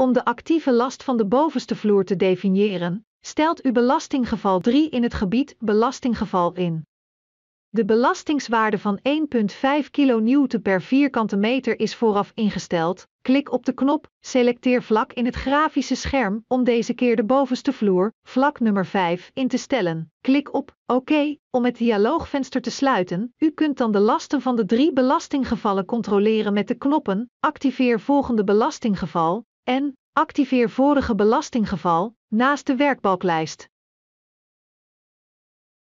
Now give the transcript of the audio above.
Om de actieve last van de bovenste vloer te definiëren, stelt u belastinggeval 3 in het gebied belastinggeval in. De belastingswaarde van 1,5 kN per vierkante meter is vooraf ingesteld. Klik op de knop Selecteer vlak in het grafische scherm om deze keer de bovenste vloer, vlak nummer 5, in te stellen. Klik op OK om het dialoogvenster te sluiten. U kunt dan de lasten van de drie belastinggevallen controleren met de knoppen Activeer volgende belastinggeval en activeer vorige belastinggeval naast de werkbalklijst.